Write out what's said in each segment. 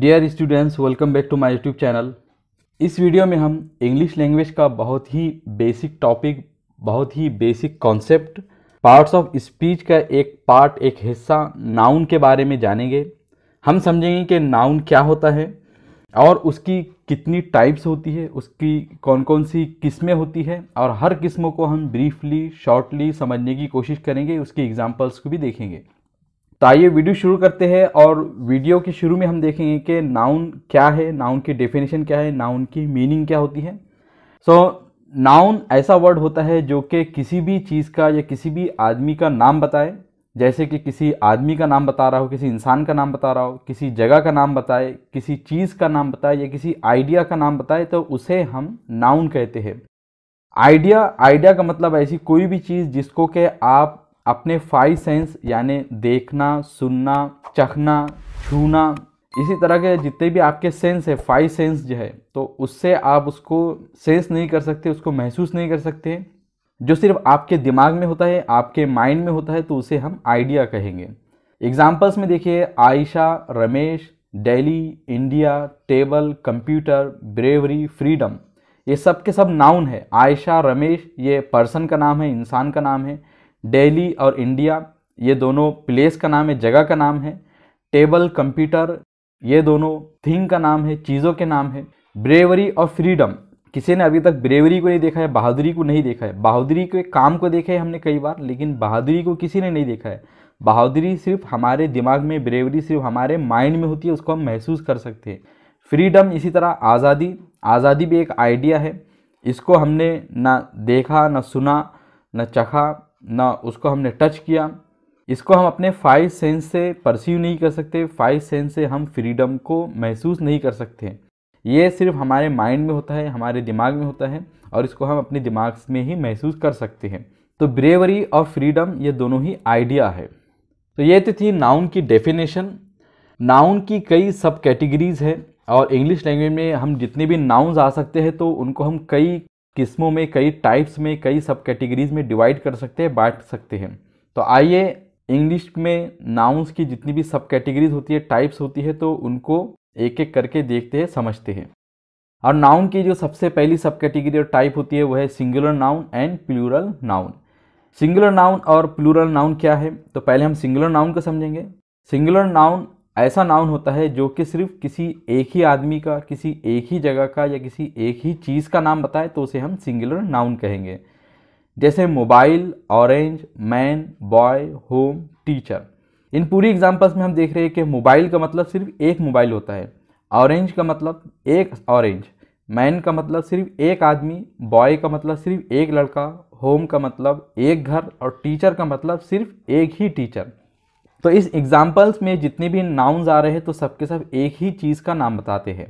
dear students welcome back to my YouTube channel इस video में हम इंग्लिश लैंग्वेज का बहुत ही बेसिक टॉपिक बहुत ही basic concept parts of speech का एक पार्ट एक हिस्सा नाउन के बारे में जानेंगे हम समझेंगे कि नाउन क्या होता है और उसकी कितनी टाइप्स होती है उसकी कौन कौन सी किस्में होती है और हर किस्मों को हम ब्रीफली शॉर्टली समझने की कोशिश करेंगे उसके एग्जाम्पल्स को भी देखेंगे तो आइए वीडियो शुरू करते हैं और वीडियो के शुरू में हम देखेंगे कि नाउन क्या है नाउन की डेफिनेशन क्या है नाउन की मीनिंग क्या होती है सो so, नाउन ऐसा वर्ड होता है जो कि किसी भी चीज़ का या किसी भी आदमी का नाम बताए जैसे कि किसी आदमी का नाम बता रहा हो किसी इंसान का नाम बता रहा हो किसी जगह का नाम बताए किसी चीज़ का नाम बताए या किसी आइडिया का नाम बताए तो उसे हम नाउन कहते हैं आइडिया आइडिया का मतलब ऐसी कोई भी चीज़ जिसको के आप अपने फाइव सेंस यानी देखना सुनना चखना छूना इसी तरह के जितने भी आपके सेंस है फाइव सेंस जो है तो उससे आप उसको सेंस नहीं कर सकते उसको महसूस नहीं कर सकते जो सिर्फ आपके दिमाग में होता है आपके माइंड में होता है तो उसे हम आइडिया कहेंगे एग्जाम्पल्स में देखिए Ayesha Ramesh Delhi India table computer bravery freedom ये सब के सब नाउन है आयशा रमेश ये पर्सन का नाम है इंसान का नाम है डेली और इंडिया ये दोनों प्लेस का नाम है जगह का नाम है टेबल कंप्यूटर ये दोनों थिंग का नाम है चीज़ों के नाम है ब्रेवरी और फ्रीडम किसी ने अभी तक ब्रेवरी को नहीं देखा है बहादुरी को नहीं देखा है बहादुरी के काम को देखा है हमने कई बार लेकिन बहादुरी को किसी ने नहीं देखा है बहादुरी सिर्फ हमारे दिमाग में ब्रेवरी सिर्फ हमारे माइंड में होती है उसको हम महसूस कर सकते हैं फ्रीडम इसी तरह आज़ादी आज़ादी भी एक आइडिया है इसको हमने ना देखा ना सुना ना चखा ना उसको हमने टच किया इसको हम अपने फाइव सेंस से परसीव नहीं कर सकते फाइव सेंस से हम फ्रीडम को महसूस नहीं कर सकते ये सिर्फ हमारे माइंड में होता है हमारे दिमाग में होता है और इसको हम अपने दिमाग में ही महसूस कर सकते हैं तो ब्रेवरी और फ्रीडम ये दोनों ही आइडिया है तो ये तो थी नाउन की डेफिनेशन नाउन की कई सब कैटेगरीज है और इंग्लिश लैंग्वेज में हम जितने भी नाउन्स आ सकते हैं तो उनको हम कई किस्मों में कई टाइप्स में कई सब कैटेगरीज में डिवाइड कर सकते हैं बांट सकते हैं तो आइए इंग्लिश में नाउंस की जितनी भी सब कैटेगरीज होती है टाइप्स होती है तो उनको एक एक करके देखते हैं समझते हैं और नाउन की जो सबसे पहली सब कैटेगरी और टाइप होती है वह है singular noun and plural noun singular noun और प्लूरल नाउन क्या है तो पहले हम सिंगुलर नाउन को समझेंगे सिंगुलर नाउन ऐसा नाउन होता है जो कि सिर्फ किसी एक ही आदमी का किसी एक ही जगह का या किसी एक ही चीज़ का नाम बताए तो उसे हम सिंगुलर नाउन कहेंगे जैसे mobile orange man boy home teacher इन पूरी एग्जांपल्स में हम देख रहे हैं कि मोबाइल का मतलब सिर्फ एक मोबाइल होता है ऑरेंज का मतलब एक ऑरेंज मैन का मतलब सिर्फ एक आदमी बॉय का मतलब सिर्फ एक लड़का होम का मतलब एक घर और टीचर का मतलब सिर्फ एक ही टीचर तो इस एग्जाम्पल्स में जितने भी नाउन्स आ रहे हैं तो सबके सब एक ही चीज़ का नाम बताते हैं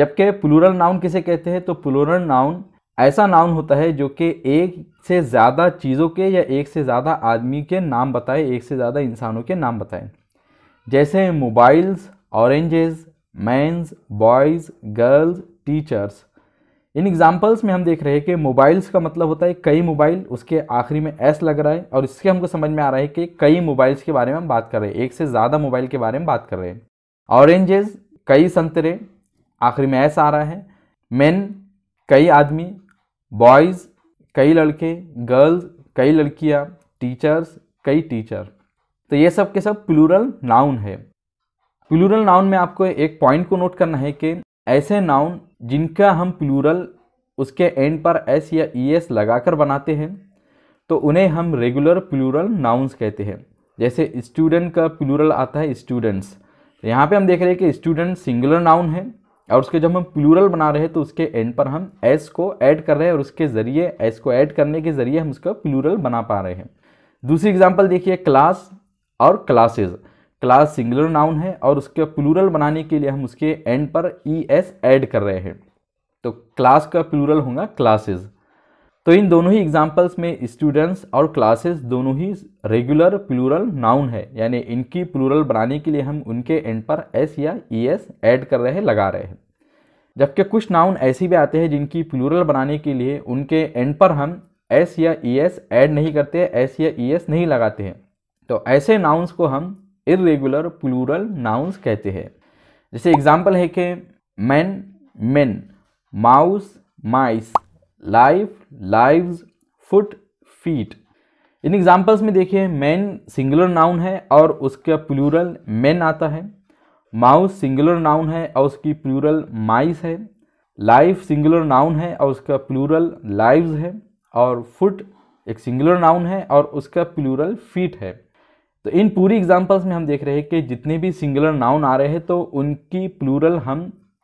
जबकि प्लूरल नाउन किसे कहते हैं तो प्लूरल नाउन ऐसा नाउन होता है जो कि एक से ज़्यादा चीज़ों के या एक से ज़्यादा आदमी के नाम बताए एक से ज़्यादा इंसानों के नाम बताए जैसे mobiles oranges mans boys girls teachers इन एग्जाम्पल्स में हम देख रहे हैं कि मोबाइल्स का मतलब होता है कई मोबाइल उसके आखिरी में एस लग रहा है और इससे हमको समझ में आ रहा है कि कई मोबाइल्स के बारे में हम बात कर रहे हैं एक से ज़्यादा मोबाइल के बारे में बात कर रहे हैं ऑरेंजेस कई संतरे आखिरी में एस आ रहा है मेन कई आदमी बॉयज़ कई लड़के गर्ल्स कई लड़कियाँ टीचर्स कई टीचर तो ये सब के सब प्लूरल नाउन है प्लूरल नाउन में आपको एक पॉइंट को नोट करना है कि ऐसे नाउन जिनका हम प्लूरल उसके एंड पर एस या ई एस लगाकर बनाते हैं तो उन्हें हम रेगुलर प्लूरल नाउन्स कहते हैं जैसे स्टूडेंट का प्लूरल आता है स्टूडेंट्स तो यहाँ पे हम देख रहे हैं कि स्टूडेंट सिंगुलर नाउन है और उसके जब हम प्लूरल बना रहे हैं तो उसके एंड पर हम एस को ऐड कर रहे हैं और उसके ज़रिए एस को ऐड करने के ज़रिए हम उसका प्लूरल बना पा रहे हैं दूसरी एग्जाम्पल देखिए क्लास और क्लासेज क्लास सिंगुलर नाउन है और उसके प्लूरल बनाने के लिए हम उसके एंड पर ई एस ऐड कर रहे हैं तो क्लास का प्लूरल होगा क्लासेस तो इन दोनों ही एग्जाम्पल्स में स्टूडेंट्स और क्लासेस दोनों ही रेगुलर प्लूरल नाउन है यानी इनकी प्लूरल बनाने के लिए हम उनके एंड पर एस या ई एस एड कर रहे हैं लगा रहे हैं जबकि कुछ नाउन ऐसे भी आते हैं जिनकी प्लूरल बनाने के लिए उनके एंड पर हम एस या ई एस एड नहीं करते एस या ई एस नहीं लगाते हैं तो ऐसे नाउन्स को हम इरेगुलर प्लूरल नाउंस कहते हैं जैसे एग्जाम्पल है कि man men mouse mice life lives foot feet इन एग्जाम्पल्स में देखिए मैन सिंगुलर नाउन है और उसका प्लूरल मैन आता है माउस सिंगुलर नाउन है और उसकी प्लूरल माइस है लाइफ सिंगुलर नाउन है और उसका प्लूरल लाइव्स है और फुट एक सिंगुलर नाउन है और उसका प्लूरल फीट है तो इन पूरी एग्जाम्पल्स में हम देख रहे हैं कि जितने भी सिंगुलर नाउन आ रहे हैं तो उनकी प्लूरल हम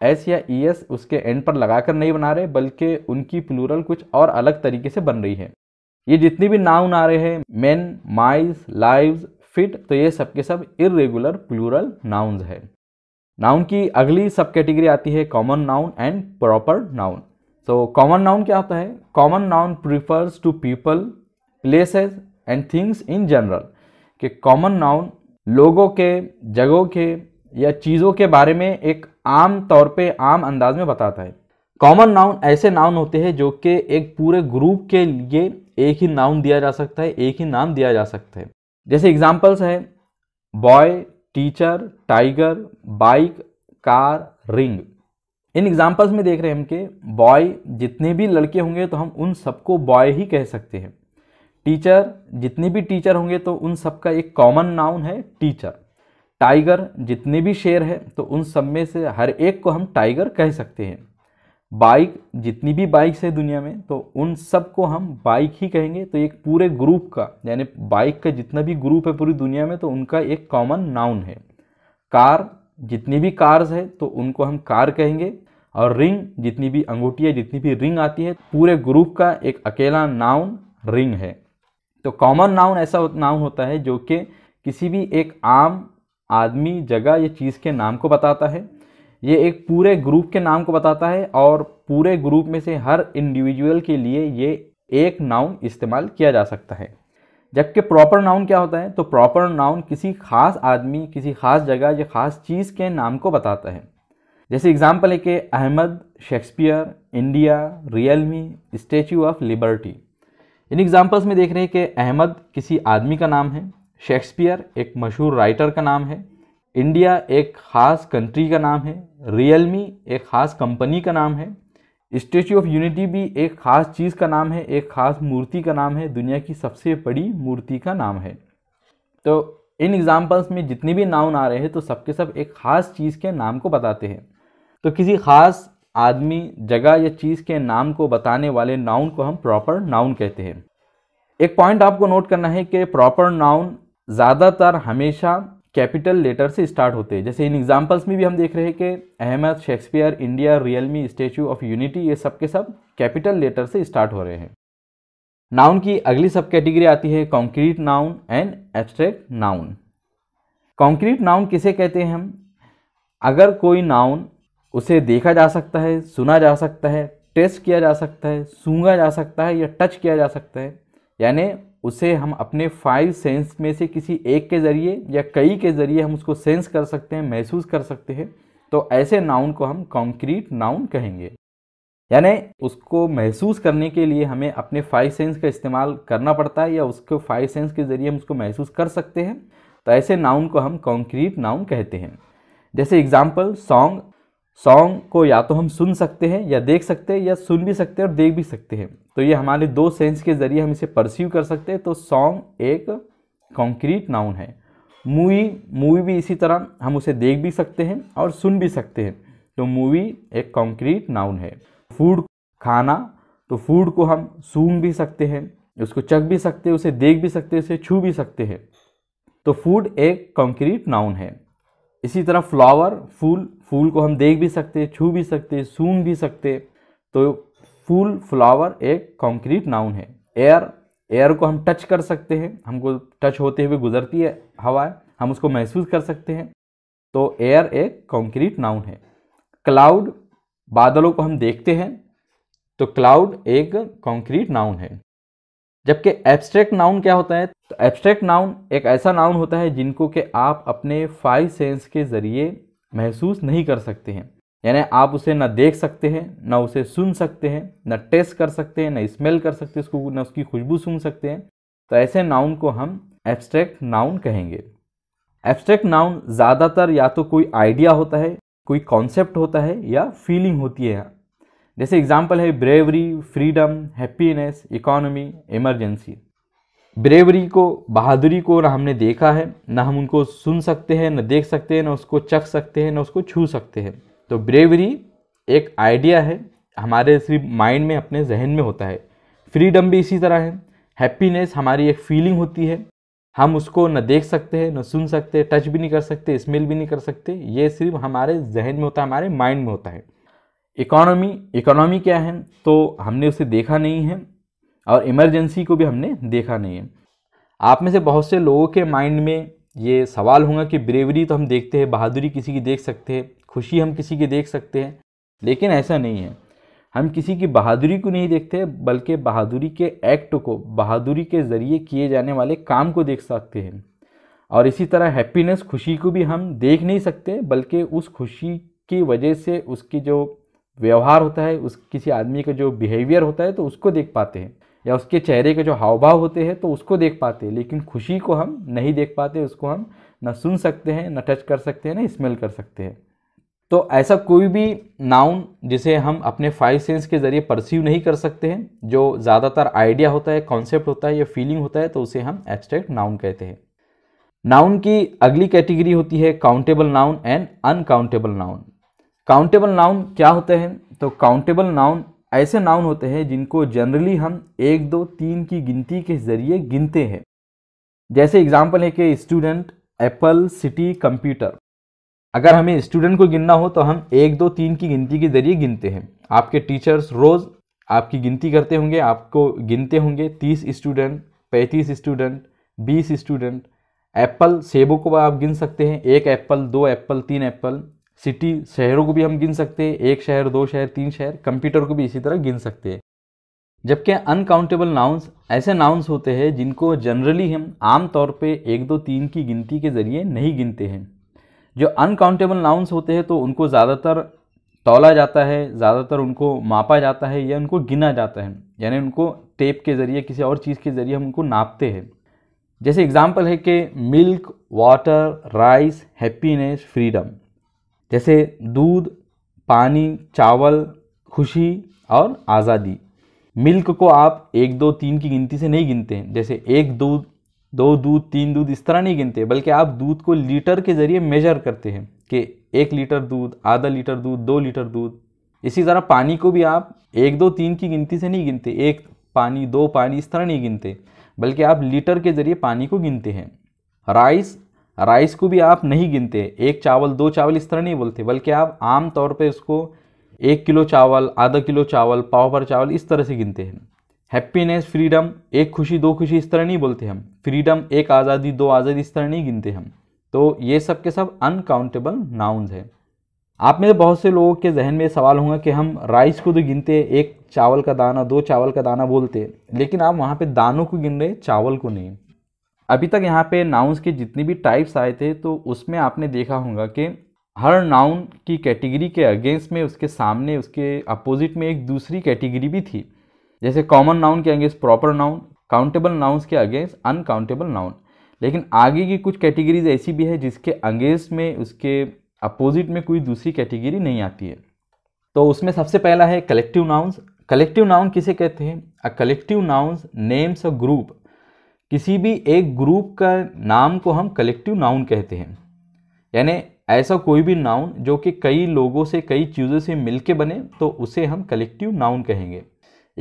एस या ई e एस उसके एंड पर लगाकर नहीं बना रहे बल्कि उनकी प्लूरल कुछ और अलग तरीके से बन रही है ये जितने भी नाउन आ रहे हैं मेन माइज लाइव्स फिट तो ये सब के सब इरेगुलर प्लूरल नाउन्स है नाउन की अगली सब कैटेगरी आती है common noun and proper noun so common noun क्या होता है common noun refers to people places and things in general कि कॉमन नाउन लोगों के जगहों के या चीज़ों के बारे में एक आम तौर पे आम अंदाज में बताता है कॉमन नाउन ऐसे नाउन होते हैं जो कि एक पूरे ग्रुप के लिए एक ही नाउन दिया जा सकता है एक ही नाम दिया जा सकता है जैसे एग्जाम्पल्स हैं boy teacher tiger bike car ring इन एग्जाम्पल्स में देख रहे हैं हम के बॉय जितने भी लड़के होंगे तो हम उन सबको बॉय ही कह सकते हैं टीचर जितने भी टीचर होंगे तो उन सब का एक कॉमन नाउन है टीचर टाइगर जितने भी शेर हैं तो उन सब में से हर एक को हम टाइगर कह सकते हैं बाइक जितनी भी बाइक्स है दुनिया में तो उन सब को हम बाइक ही कहेंगे तो एक पूरे ग्रुप का यानी बाइक का जितना भी ग्रुप है पूरी दुनिया में तो उनका एक कॉमन नाउन है कार जितनी भी कार्स है तो उनको हम कार कहेंगे और रिंग जितनी भी अंगूठी है जितनी भी रिंग आती है पूरे ग्रुप का एक अकेला नाउन रिंग है तो कॉमन नाउन ऐसा नाउन होता है जो कि किसी भी एक आम आदमी जगह या चीज़ के नाम को बताता है ये एक पूरे ग्रुप के नाम को बताता है और पूरे ग्रुप में से हर इंडिविजुअल के लिए ये एक नाउन इस्तेमाल किया जा सकता है जबकि प्रॉपर नाउन क्या होता है तो प्रॉपर नाउन किसी खास आदमी किसी खास जगह या खास चीज़ के नाम को बताता है जैसे एग्जाम्पल है कि Ahmed Shakespeare India Realme Statue of Liberty इन एग्जाम्पल्स में देख रहे हैं कि अहमद किसी आदमी का नाम है शेक्सपियर एक मशहूर राइटर का नाम है इंडिया एक ख़ास कंट्री का नाम है रियलमी एक ख़ास कंपनी का नाम है स्टेचू ऑफ यूनिटी भी एक ख़ास चीज़ का नाम है एक ख़ास मूर्ति का नाम है दुनिया की सबसे बड़ी मूर्ति का नाम है तो इन एग्ज़ाम्पल्स में जितने भी नाउन आ रहे हैं तो सबके सब एक ख़ास चीज़ के नाम को बताते हैं तो किसी ख़ास आदमी जगह या चीज़ के नाम को बताने वाले नाउन को हम प्रॉपर नाउन कहते हैं एक पॉइंट आपको नोट करना है कि प्रॉपर नाउन ज़्यादातर हमेशा कैपिटल लेटर से स्टार्ट होते हैं जैसे इन एग्जाम्पल्स में भी हम देख रहे हैं कि Ahmed Shakespeare India Realme Statue of Unity ये सब के सब कैपिटल लेटर से स्टार्ट हो रहे हैं नाउन की अगली सब कैटेगरी आती है concrete noun and abstract noun concrete noun किसे कहते हैं हम अगर कोई नाउन उसे देखा जा सकता है सुना जा सकता है टेस्ट किया जा सकता है सूंघा जा सकता है या टच किया जा सकता है यानी उसे हम अपने फाइव सेंस में से किसी एक के ज़रिए या कई के ज़रिए हम उसको सेंस कर सकते हैं महसूस कर सकते हैं तो ऐसे नाउन को हम कॉन्क्रीट नाउन कहेंगे यानी उसको महसूस करने के लिए हमें अपने फाइव सेंस का इस्तेमाल करना पड़ता है या उसको फाइव सेंस के ज़रिए हम उसको महसूस कर सकते हैं तो ऐसे नाउन को हम कॉन्क्रीट नाउन कहते हैं जैसे एग्जाम्पल सॉन्ग सॉन्ग को या तो हम सुन सकते हैं या देख सकते हैं या सुन भी सकते हैं और देख भी सकते हैं तो ये हमारे दो सेंस के ज़रिए हम इसे परसीव कर सकते हैं तो सॉन्ग एक कॉन्क्रीट नाउन है मूवी मूवी भी इसी तरह हम उसे देख भी सकते हैं और सुन भी सकते हैं तो मूवी एक कॉन्क्रीट नाउन है फूड खाना तो फूड को हम सूंघ भी सकते हैं उसको चख भी सकते हैं उसे देख भी सकते हैं उसे छू भी सकते हैं तो फूड एक कॉन्क्रीट नाउन है इसी तरह फ्लावर फूल फूल को हम देख भी सकते छू भी सकते सूंघ भी सकते तो फूल फ्लावर एक कॉन्क्रीट नाउन है एयर एयर को हम टच कर सकते हैं हमको टच होते हुए गुजरती है हवाएं हम उसको महसूस कर सकते हैं तो एयर एक कॉन्क्रीट नाउन है क्लाउड बादलों को हम देखते हैं तो क्लाउड एक कॉन्क्रीट नाउन है जबकि एब्स्ट्रैक्ट नाउन क्या होता है तो एब्स्ट्रैक्ट नाउन एक ऐसा नाउन होता है जिनको कि आप अपने फाइव सेंस के ज़रिए महसूस नहीं कर सकते हैं यानी आप उसे ना देख सकते हैं ना उसे सुन सकते हैं ना टेस्ट कर सकते हैं ना स्मेल कर सकते हैं उसको ना उसकी खुशबू सुन सकते हैं तो ऐसे नाउन को हम एब्स्ट्रैक्ट नाउन कहेंगे एब्स्ट्रैक्ट नाउन ज़्यादातर या तो कोई आइडिया होता है कोई कॉन्सेप्ट होता है या फीलिंग होती है जैसे एग्जाम्पल है bravery freedom happiness economy emergency bravery को बहादुरी को ना हमने देखा है ना हम उनको सुन सकते हैं ना देख सकते हैं ना उसको चख सकते हैं ना उसको छू सकते हैं तो ब्रेवरी एक आइडिया है हमारे सिर्फ माइंड में अपने जहन में होता है फ्रीडम भी इसी तरह है हैप्पीनेस हमारी एक फीलिंग होती है हम उसको न देख सकते हैं न सुन सकते टच भी नहीं कर सकते स्मेल भी नहीं कर सकते ये सिर्फ हमारे जहन में होता है हमारे माइंड में होता है इकोनॉमी इकोनॉमी क्या है तो हमने उसे देखा नहीं है और इमरजेंसी को भी हमने देखा नहीं है आप में से बहुत से लोगों के माइंड में ये सवाल होगा कि ब्रेवरी तो हम देखते हैं बहादुरी किसी की देख सकते हैं खुशी हम किसी की देख सकते हैं लेकिन ऐसा नहीं है हम किसी की बहादुरी को नहीं देखते बल्कि बहादुरी के एक्ट को बहादुरी के ज़रिए किए जाने वाले काम को देख सकते हैं और इसी तरह हैप्पीनेस खुशी को भी हम देख नहीं सकते बल्कि उस खुशी की वजह से उसकी जो व्यवहार होता है उस किसी आदमी का जो बिहेवियर होता है तो उसको देख पाते हैं या उसके चेहरे के जो हाव भाव होते हैं तो उसको देख पाते हैं लेकिन खुशी को हम नहीं देख पाते उसको हम ना सुन सकते हैं न टच कर सकते हैं न स्मेल कर सकते हैं तो ऐसा कोई भी नाउन जिसे हम अपने फाइव सेंस के ज़रिए परसीव नहीं कर सकते हैं जो ज़्यादातर आइडिया होता है कॉन्सेप्ट होता है या फीलिंग होता है तो उसे हम एब्स्ट्रैक्ट नाउन कहते हैं नाउन की अगली कैटेगरी होती है countable noun and uncountable noun countable noun क्या होते हैं तो काउंटेबल नाउन ऐसे नाउन होते हैं जिनको जनरली हम एक दो तीन की गिनती के जरिए गिनते हैं जैसे एग्जाम्पल है कि स्टूडेंट एप्पल सिटी कंप्यूटर अगर हमें स्टूडेंट को गिनना हो तो हम एक दो तीन की गिनती के जरिए गिनते हैं आपके टीचर्स रोज़ आपकी गिनती करते होंगे आपको गिनते होंगे तीस स्टूडेंट पैंतीस स्टूडेंट बीस स्टूडेंट एप्पल सेबों को आप गिन सकते हैं एक एप्पल दो एप्पल तीन एप्पल सिटी शहरों को भी हम गिन सकते हैं एक शहर दो शहर तीन शहर कंप्यूटर को भी इसी तरह गिन सकते हैं जबकि अनकाउंटेबल नाउंस ऐसे नाउन्स होते हैं जिनको जनरली हम आम तौर पे एक दो तीन की गिनती के ज़रिए नहीं गिनते हैं जो अनकाउंटेबल नाउंस होते हैं तो उनको ज़्यादातर तोला जाता है ज़्यादातर उनको मापा जाता है या उनको गिना जाता है यानी उनको टेप के ज़रिए किसी और चीज़ के ज़रिए हम उनको नापते हैं जैसे एग्ज़ाम्पल है कि milk water rice happiness freedom जैसे दूध पानी चावल खुशी और आज़ादी मिल्क को आप एक दो तीन की गिनती से नहीं गिनते हैं जैसे एक दूध दो दूध तीन दूध इस तरह नहीं गिनते बल्कि आप दूध को लीटर के ज़रिए मेजर करते हैं कि एक लीटर दूध आधा लीटर दूध दो लीटर दूध इसी तरह पानी को भी आप एक दो तीन की गिनती से नहीं गिनते एक पानी दो पानी इस तरह नहीं गिनते बल्कि आप लीटर के ज़रिए पानी को गिनते हैं राइस राइस को भी आप नहीं गिनते एक चावल दो चावल इस तरह नहीं बोलते बल्कि आप आम तौर पे उसको एक किलो चावल आधा किलो चावल पाव भर चावल इस तरह से गिनते हैं हैप्पीनेस फ्रीडम एक खुशी दो खुशी इस तरह नहीं बोलते हम फ्रीडम एक आज़ादी दो आज़ादी इस तरह नहीं गिनते हम तो ये सब के सब अनकाउंटेबल नाउन्स हैं आप में बहुत से लोगों के जहन में सवाल होंगे कि हम राइस को तो गिनते एक चावल का दाना दो चावल का दाना बोलते लेकिन आप वहाँ पे दानों को गिन रहे चावल को नहीं अभी तक यहाँ पे नाउन्स के जितनी भी टाइप्स आए थे तो उसमें आपने देखा होगा कि हर नाउन की कैटेगरी के अगेंस्ट में उसके सामने उसके अपोजिट में एक दूसरी कैटेगरी भी थी जैसे कॉमन नाउन के against proper noun countable nouns के अगेंस्ट अनकाउंटेबल नाउन लेकिन आगे की कुछ कैटेगरीज ऐसी भी है जिसके अगेंस्ट में उसके अपोजिट में कोई दूसरी कैटेगरी नहीं आती है तो उसमें सबसे पहला है कलेक्टिव नाउन्स कलेक्टिव नाउन किसे कहते हैं a collective nouns names a group किसी भी एक ग्रुप का नाम को हम कलेक्टिव नाउन कहते हैं यानी ऐसा कोई भी नाउन जो कि कई लोगों से कई चीज़ों से मिल बने तो उसे हम कलेक्टिव नाउन कहेंगे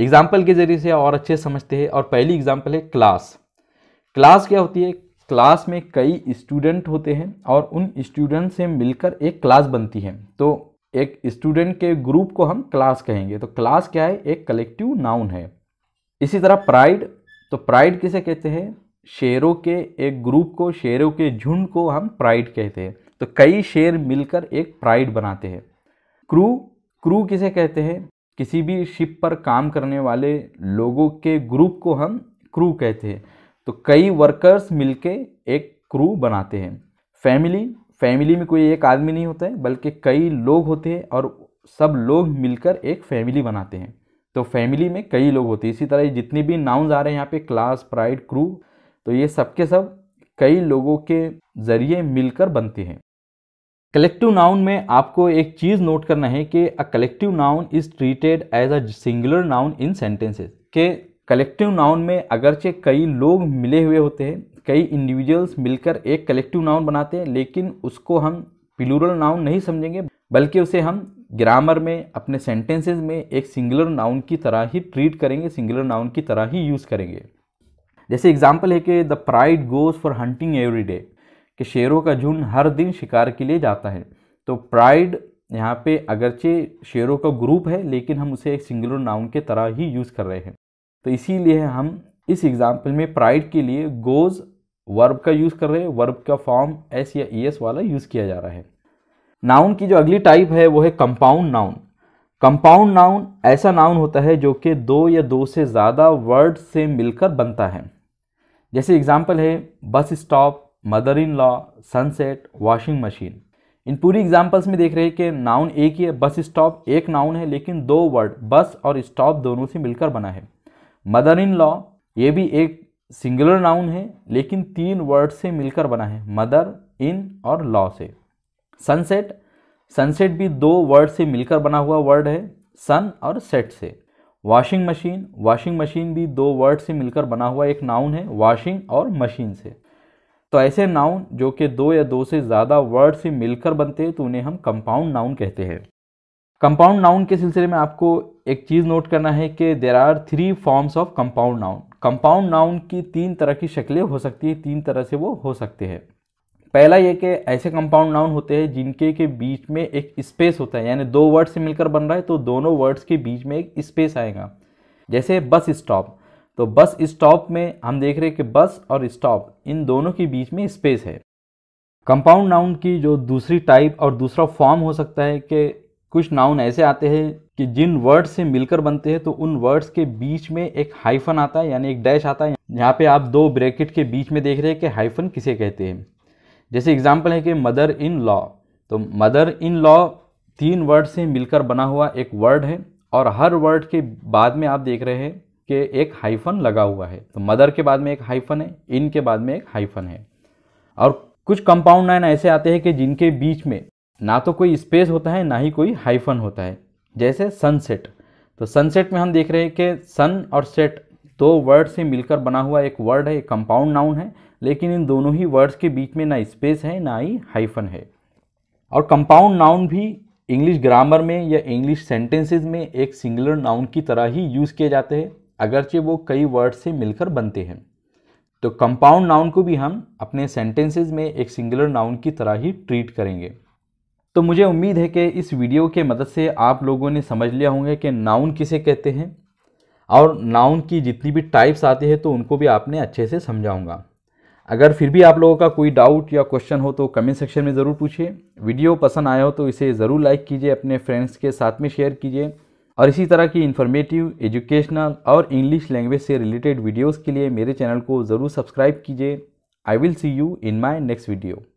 एग्जाम्पल के ज़रिए से और अच्छे समझते हैं और पहली एग्जाम्पल है क्लास क्लास क्या होती है क्लास में कई स्टूडेंट होते हैं और उन स्टूडेंट से मिलकर एक क्लास बनती है तो एक स्टूडेंट के ग्रुप को हम क्लास कहेंगे तो क्लास क्या है एक कलेक्टिव नाउन है इसी तरह प्राइड तो प्राइड किसे कहते हैं शेरों के एक ग्रुप को शेरों के झुंड को हम प्राइड कहते हैं तो कई शेर मिलकर एक प्राइड बनाते हैं क्रू क्रू किसे कहते हैं किसी भी शिप पर काम करने वाले लोगों के ग्रुप को हम क्रू कहते हैं तो कई वर्कर्स मिलके एक क्रू बनाते हैं फैमिली फैमिली में कोई एक आदमी नहीं होता है बल्कि कई लोग होते हैं और सब लोग मिलकर एक फैमिली बनाते हैं तो फैमिली में कई लोग होते हैं इसी तरह जितनी भी नाउन्स आ रहे हैं यहाँ पे क्लास प्राइड क्रू तो ये सब के सब कई लोगों के जरिए मिलकर बनते हैं कलेक्टिव नाउन में आपको एक चीज़ नोट करना है कि a collective noun is treated as a singular noun in sentences के कलेक्टिव नाउन में अगरचे कई लोग मिले हुए होते हैं कई इंडिविजुअल्स मिलकर एक कलेक्टिव नाउन बनाते हैं लेकिन उसको हम प्लूरल नाउन नहीं समझेंगे बल्कि उसे हम ग्रामर में अपने सेंटेंसेस में एक सिंगुलर नाउन की तरह ही ट्रीट करेंगे सिंगुलर नाउन की तरह ही यूज़ करेंगे जैसे एग्जाम्पल है कि the pride goes for hunting every day कि शेरों का झुंड हर दिन शिकार के लिए जाता है तो प्राइड यहाँ पे अगरचे शेरों का ग्रुप है लेकिन हम उसे एक सिंगुलर नाउन के तरह ही यूज़ कर रहे हैं तो इसीलिए हम इस एग्जाम्पल में प्राइड के लिए गोज़ वर्ब का यूज़ कर रहे हैं वर्ब का फॉर्म एस या ई एस वाला यूज़ किया जा रहा है नाउन की जो अगली टाइप है वो है कंपाउंड नाउन कंपाउंड नाउन ऐसा नाउन होता है जो कि दो या दो से ज़्यादा वर्ड से मिलकर बनता है जैसे एग्जाम्पल है bus stop mother in law sunset washing machine इन पूरी एग्जाम्पल्स में देख रहे हैं कि नाउन एक ही है बस स्टॉप एक नाउन है लेकिन दो वर्ड बस और स्टॉप दोनों से मिलकर बना है मदर इन लॉ ये भी एक सिंगुलर नाउन है लेकिन तीन वर्ड से मिलकर बना है मदर इन और लॉ से सनसेट सनसेट भी दो वर्ड से मिलकर बना हुआ वर्ड है सन और सेट से वॉशिंग मशीन वॉशिंग मशीन भी दो वर्ड से मिलकर बना हुआ एक नाउन है वॉशिंग और मशीन से तो ऐसे नाउन जो कि दो या दो से ज़्यादा वर्ड से मिलकर बनते हैं तो उन्हें हम कंपाउंड नाउन कहते हैं कंपाउंड नाउन के सिलसिले में आपको एक चीज़ नोट करना है कि there are three forms of compound noun compound noun की तीन तरह की शक्लें हो सकती है तीन तरह से वो हो सकते हैं पहला ये कि ऐसे कंपाउंड नाउन होते हैं जिनके के बीच में एक स्पेस होता है यानी दो वर्ड से मिलकर बन रहा है तो दोनों वर्ड्स के बीच में एक स्पेस आएगा जैसे बस स्टॉप तो बस स्टॉप में हम देख रहे हैं कि बस और स्टॉप इन दोनों के बीच में स्पेस है कंपाउंड नाउन की जो दूसरी टाइप और दूसरा फॉर्म हो सकता है कि कुछ नाउन ऐसे आते हैं कि जिन वर्ड से मिलकर बनते हैं तो उन वर्ड्स के बीच में एक हाइफन आता है यानी एक डैश आता है यहाँ पे आप दो ब्रैकेट के बीच में देख रहे हैं कि हाइफन किसे कहते हैं जैसे एग्जाम्पल है कि मदर इन लॉ तो मदर इन लॉ तीन वर्ड से मिलकर बना हुआ एक वर्ड है और हर वर्ड के बाद में आप देख रहे हैं कि एक हाइफन लगा हुआ है तो मदर के बाद में एक हाइफन है इन के बाद में एक हाइफन है और कुछ कंपाउंड नाइन ऐसे आते हैं कि जिनके बीच में ना तो कोई स्पेस होता है ना ही कोई हाइफन होता है जैसे सनसेट तो सनसेट में हम देख रहे हैं कि सन और सेट दो वर्ड से मिलकर बना हुआ एक वर्ड है एक कंपाउंड नाउन है लेकिन इन दोनों ही वर्ड्स के बीच में ना स्पेस है ना ही हाइफन है और कंपाउंड नाउन भी इंग्लिश ग्रामर में या इंग्लिश सेंटेंसेस में एक सिंगुलर नाउन की तरह ही यूज़ किए जाते हैं अगरचे वो कई वर्ड से मिलकर बनते हैं तो कंपाउंड नाउन को भी हम अपने सेंटेंसेस में एक सिंगुलर नाउन की तरह ही ट्रीट करेंगे तो मुझे उम्मीद है कि इस वीडियो के मदद से आप लोगों ने समझ लिया होंगे कि नाउन किसे कहते हैं और नाउन की जितनी भी टाइप्स आती है तो उनको भी आपने अच्छे से समझाऊंगा अगर फिर भी आप लोगों का कोई डाउट या क्वेश्चन हो तो कमेंट सेक्शन में ज़रूर पूछिए वीडियो पसंद आया हो तो इसे ज़रूर लाइक कीजिए अपने फ्रेंड्स के साथ में शेयर कीजिए और इसी तरह की इन्फॉर्मेटिव एजुकेशनल और इंग्लिश लैंग्वेज से रिलेटेड वीडियोज़ के लिए मेरे चैनल को ज़रूर सब्सक्राइब कीजिए I will see you in my next video